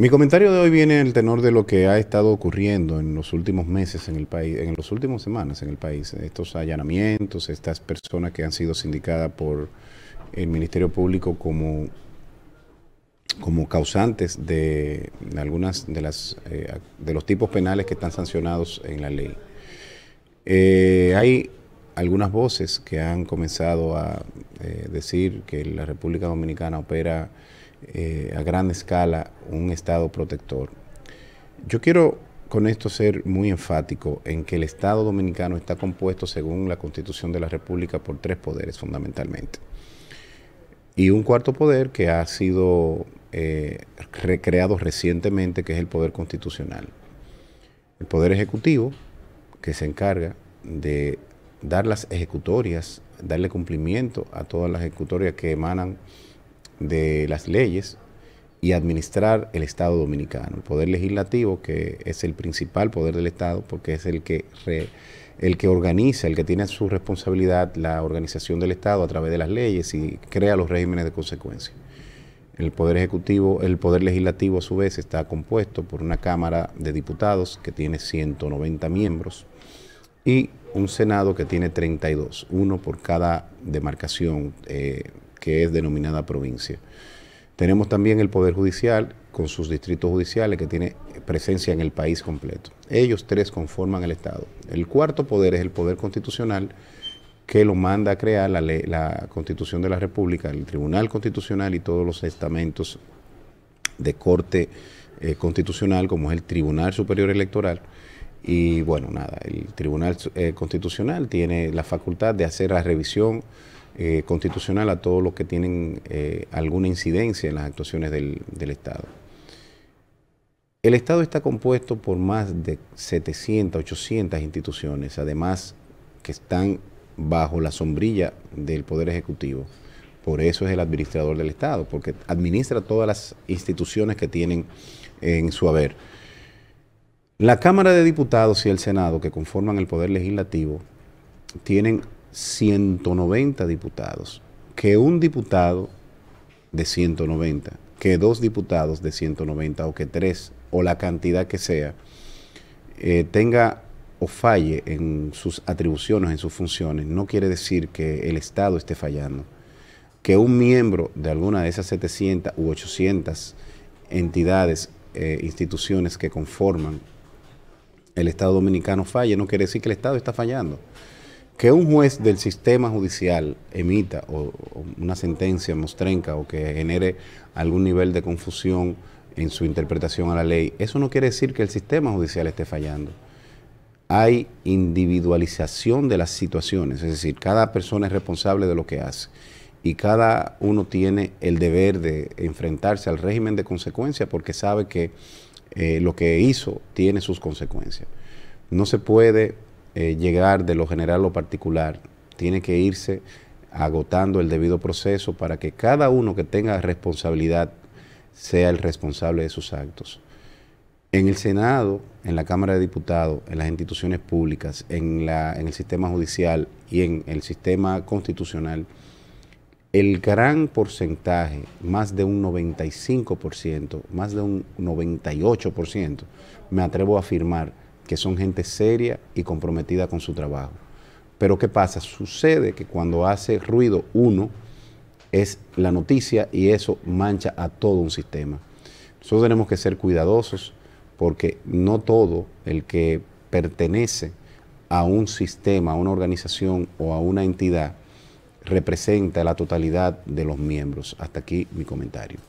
Mi comentario de hoy viene en el tenor de lo que ha estado ocurriendo en los últimos meses en el país, en las últimas semanas en el país. Estos allanamientos, estas personas que han sido sindicadas por el Ministerio Público como, como causantes de algunas de las eh, de los tipos penales que están sancionados en la ley. Eh, hay algunas voces que han comenzado a eh, decir que la República Dominicana opera eh, a gran escala un Estado protector. Yo quiero con esto ser muy enfático en que el Estado dominicano está compuesto, según la Constitución de la República, por tres poderes fundamentalmente. Y un cuarto poder que ha sido eh, recreado recientemente, que es el poder constitucional. El poder ejecutivo, que se encarga de dar las ejecutorias, darle cumplimiento a todas las ejecutorias que emanan de las leyes y administrar el Estado dominicano. El poder legislativo, que es el principal poder del Estado, porque es el que, el que organiza, el que tiene su responsabilidad la organización del Estado a través de las leyes y crea los regímenes de consecuencia. El poder ejecutivo, el poder legislativo a su vez está compuesto por una Cámara de Diputados que tiene 190 miembros y un Senado que tiene 32, uno por cada demarcación eh, que es denominada provincia. Tenemos también el Poder Judicial con sus distritos judiciales que tiene presencia en el país completo. Ellos tres conforman el Estado. El cuarto poder es el Poder Constitucional que lo manda a crear la, Constitución de la República, el Tribunal Constitucional y todos los estamentos de corte eh, constitucional como es el Tribunal Superior Electoral. Y bueno, nada, el Tribunal eh, Constitucional tiene la facultad de hacer la revisión eh, constitucional a todos los que tienen eh, alguna incidencia en las actuaciones del, del, Estado. El Estado está compuesto por más de 700, 800 instituciones, además que están bajo la sombrilla del Poder Ejecutivo. Por eso es el administrador del Estado, porque administra todas las instituciones que tienen en su haber. La Cámara de Diputados y el Senado, que conforman el Poder Legislativo, tienen 190 diputados, que un diputado de 190, que dos diputados de 190 o que tres o la cantidad que sea, eh, tenga o falle en sus atribuciones, en sus funciones, no quiere decir que el Estado esté fallando. Que un miembro de alguna de esas 700 u 800 entidades, eh, instituciones que conforman el Estado dominicano falle, no quiere decir que el Estado está fallando que un juez del sistema judicial emita o, una sentencia mostrenca o que genere algún nivel de confusión en su interpretación a la ley, eso no quiere decir que el sistema judicial esté fallando. Hay individualización de las situaciones, es decir, cada persona es responsable de lo que hace y cada uno tiene el deber de enfrentarse al régimen de consecuencias porque sabe que eh, lo que hizo tiene sus consecuencias. No se puede eh, llegar de lo general a lo particular. Tiene que irse agotando el debido proceso para que cada uno que tenga responsabilidad sea el responsable de sus actos. En el Senado, en la Cámara de Diputados, en las instituciones públicas, en, en el sistema judicial y en el sistema constitucional, el gran porcentaje, más de un 95%, más de un 98%, me atrevo a afirmar, que son gente seria y comprometida con su trabajo. Pero ¿qué pasa? Sucede que cuando hace ruido uno, es la noticia y eso mancha a todo un sistema. Nosotros tenemos que ser cuidadosos porque no todo el que pertenece a un sistema, a una organización o a una entidad representa la totalidad de los miembros. Hasta aquí mi comentario.